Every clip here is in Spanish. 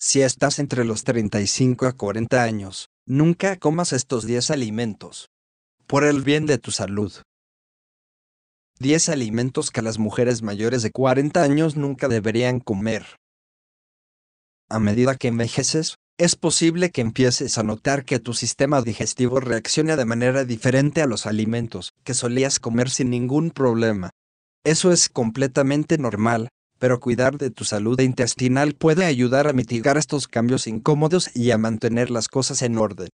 Si estás entre los 35 a 40 años, nunca comas estos 10 alimentos. Por el bien de tu salud. 10 alimentos que las mujeres mayores de 40 años nunca deberían comer. A medida que envejeces, es posible que empieces a notar que tu sistema digestivo reacciona de manera diferente a los alimentos que solías comer sin ningún problema. Eso es completamente normal, pero cuidar de tu salud intestinal puede ayudar a mitigar estos cambios incómodos y a mantener las cosas en orden.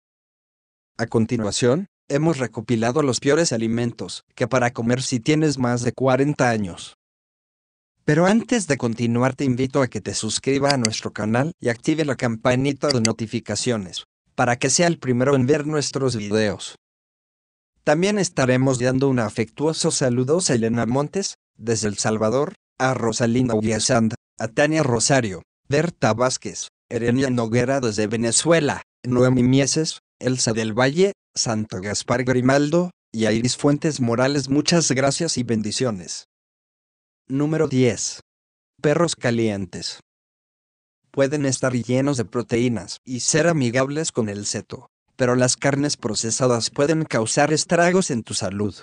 A continuación, hemos recopilado los peores alimentos que para comer si tienes más de 40 años. Pero antes de continuar te invito a que te suscribas a nuestro canal y active la campanita de notificaciones, para que sea el primero en ver nuestros videos. También estaremos dando un afectuoso saludo a Elena Montes, desde El Salvador, a Rosalina Ullasand, a Tania Rosario, Berta Vázquez, Erenia Noguera desde Venezuela, Noemi Mieses, Elsa del Valle, Santo Gaspar Grimaldo, y a Iris Fuentes Morales muchas gracias y bendiciones. Número 10. Perros calientes. Pueden estar llenos de proteínas y ser amigables con el seto, pero las carnes procesadas pueden causar estragos en tu salud.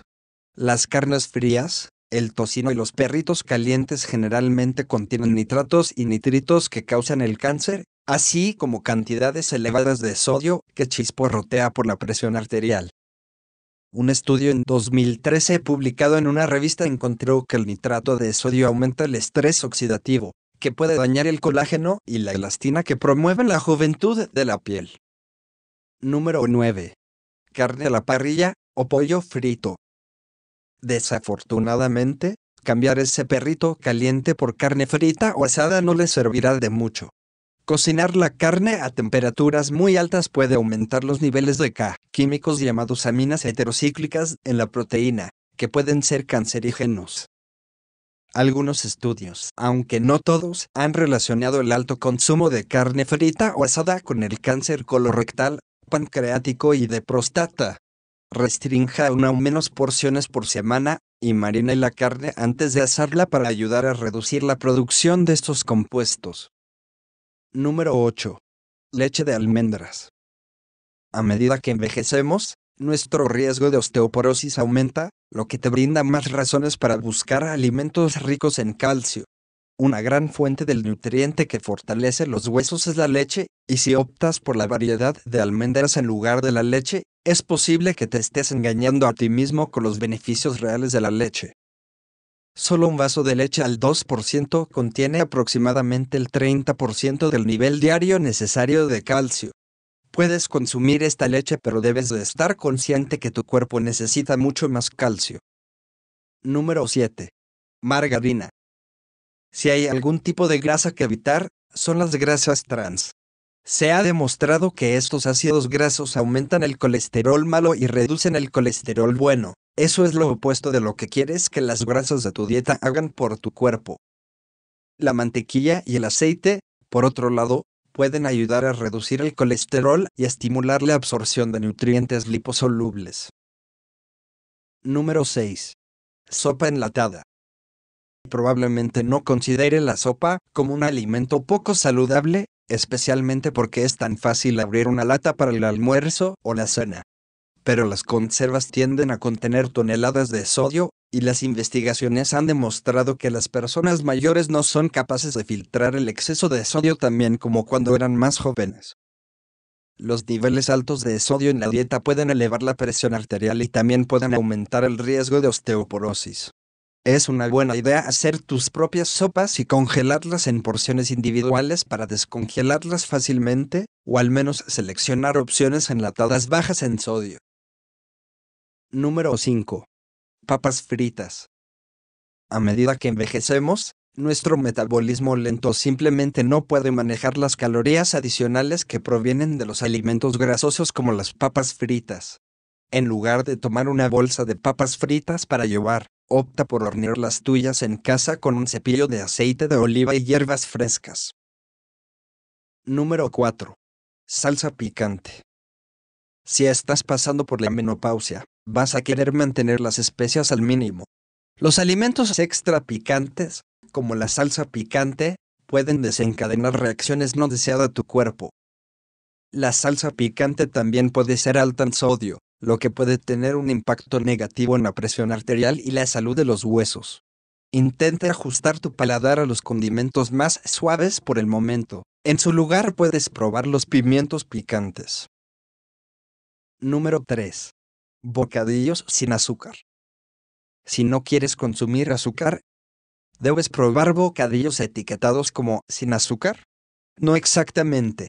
Las carnes frías, el tocino y los perritos calientes generalmente contienen nitratos y nitritos que causan el cáncer, así como cantidades elevadas de sodio que chisporrotea por la presión arterial. Un estudio en 2013 publicado en una revista encontró que el nitrato de sodio aumenta el estrés oxidativo, que puede dañar el colágeno y la elastina que promueven la juventud de la piel. Número 9. Carne a la parrilla o pollo frito. Desafortunadamente, cambiar ese perrito caliente por carne frita o asada no le servirá de mucho. Cocinar la carne a temperaturas muy altas puede aumentar los niveles de K, químicos llamados aminas heterocíclicas, en la proteína, que pueden ser cancerígenos. Algunos estudios, aunque no todos, han relacionado el alto consumo de carne frita o asada con el cáncer colorectal, pancreático y de próstata. Restrinja o menos porciones por semana, y marina la carne antes de asarla para ayudar a reducir la producción de estos compuestos. Número 8. Leche de almendras. A medida que envejecemos, nuestro riesgo de osteoporosis aumenta, lo que te brinda más razones para buscar alimentos ricos en calcio. Una gran fuente del nutriente que fortalece los huesos es la leche, y si optas por la variedad de almendras en lugar de la leche, es posible que te estés engañando a ti mismo con los beneficios reales de la leche. Solo un vaso de leche al 2% contiene aproximadamente el 30% del nivel diario necesario de calcio. Puedes consumir esta leche pero debes de estar consciente que tu cuerpo necesita mucho más calcio. Número 7. Margarina. Si hay algún tipo de grasa que evitar, son las grasas trans. Se ha demostrado que estos ácidos grasos aumentan el colesterol malo y reducen el colesterol bueno. Eso es lo opuesto de lo que quieres que las grasas de tu dieta hagan por tu cuerpo. La mantequilla y el aceite, por otro lado, pueden ayudar a reducir el colesterol y estimular la absorción de nutrientes liposolubles. Número 6. Sopa enlatada. Probablemente no considere la sopa como un alimento poco saludable, especialmente porque es tan fácil abrir una lata para el almuerzo o la cena. Pero las conservas tienden a contener toneladas de sodio, y las investigaciones han demostrado que las personas mayores no son capaces de filtrar el exceso de sodio también como cuando eran más jóvenes. Los niveles altos de sodio en la dieta pueden elevar la presión arterial y también pueden aumentar el riesgo de osteoporosis. Es una buena idea hacer tus propias sopas y congelarlas en porciones individuales para descongelarlas fácilmente, o al menos seleccionar opciones enlatadas bajas en sodio. Número 5. Papas fritas. A medida que envejecemos, nuestro metabolismo lento simplemente no puede manejar las calorías adicionales que provienen de los alimentos grasosos como las papas fritas. En lugar de tomar una bolsa de papas fritas para llevar, opta por hornear las tuyas en casa con un cepillo de aceite de oliva y hierbas frescas. Número 4. Salsa picante. Si estás pasando por la menopausia, vas a querer mantener las especias al mínimo. Los alimentos extra picantes, como la salsa picante, pueden desencadenar reacciones no deseadas a tu cuerpo. La salsa picante también puede ser alta en sodio, lo que puede tener un impacto negativo en la presión arterial y la salud de los huesos. Intente ajustar tu paladar a los condimentos más suaves por el momento. En su lugar puedes probar los pimientos picantes. Número 3. Bocadillos sin azúcar. Si no quieres consumir azúcar, debes probar bocadillos etiquetados como sin azúcar. No exactamente,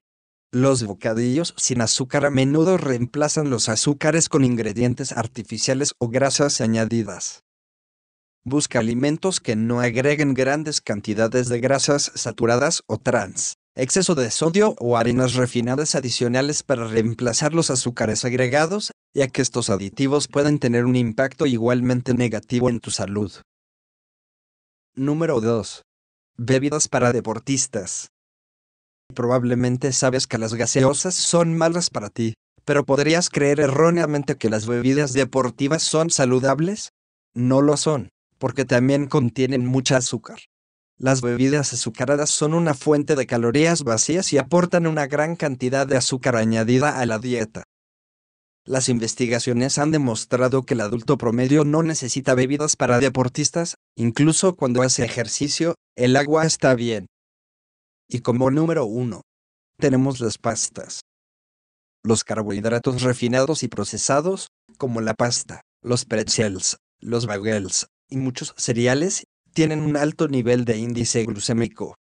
los bocadillos sin azúcar a menudo reemplazan los azúcares con ingredientes artificiales o grasas añadidas. Busca alimentos que no agreguen grandes cantidades de grasas saturadas o trans, exceso de sodio o harinas refinadas adicionales para reemplazar los azúcares agregados, ya que estos aditivos pueden tener un impacto igualmente negativo en tu salud. Número 2. Bebidas para deportistas. Probablemente sabes que las gaseosas son malas para ti, pero podrías creer erróneamente que las bebidas deportivas son saludables. No lo son, porque también contienen mucha azúcar. Las bebidas azucaradas son una fuente de calorías vacías y aportan una gran cantidad de azúcar añadida a la dieta. Las investigaciones han demostrado que el adulto promedio no necesita bebidas para deportistas, incluso cuando hace ejercicio, el agua está bien, y como número uno, tenemos las pastas. Los carbohidratos refinados y procesados, como la pasta, los pretzels, los bagels y muchos cereales, tienen un alto nivel de índice glucémico.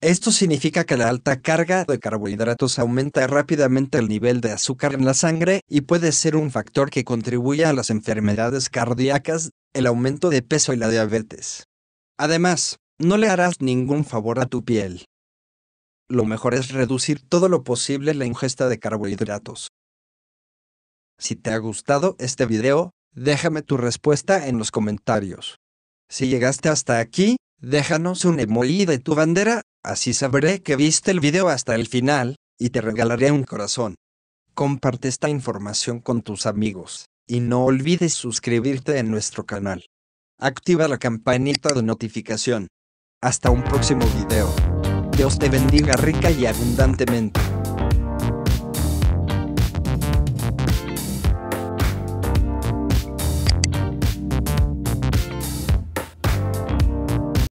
Esto significa que la alta carga de carbohidratos aumenta rápidamente el nivel de azúcar en la sangre y puede ser un factor que contribuya a las enfermedades cardíacas, el aumento de peso y la diabetes. Además, no le harás ningún favor a tu piel. Lo mejor es reducir todo lo posible la ingesta de carbohidratos. Si te ha gustado este video, déjame tu respuesta en los comentarios. Si llegaste hasta aquí, déjanos un emoji de tu bandera, así sabré que viste el video hasta el final, y te regalaré un corazón. Comparte esta información con tus amigos, y no olvides suscribirte en nuestro canal. Activa la campanita de notificación. Hasta un próximo video. Dios te bendiga rica y abundantemente.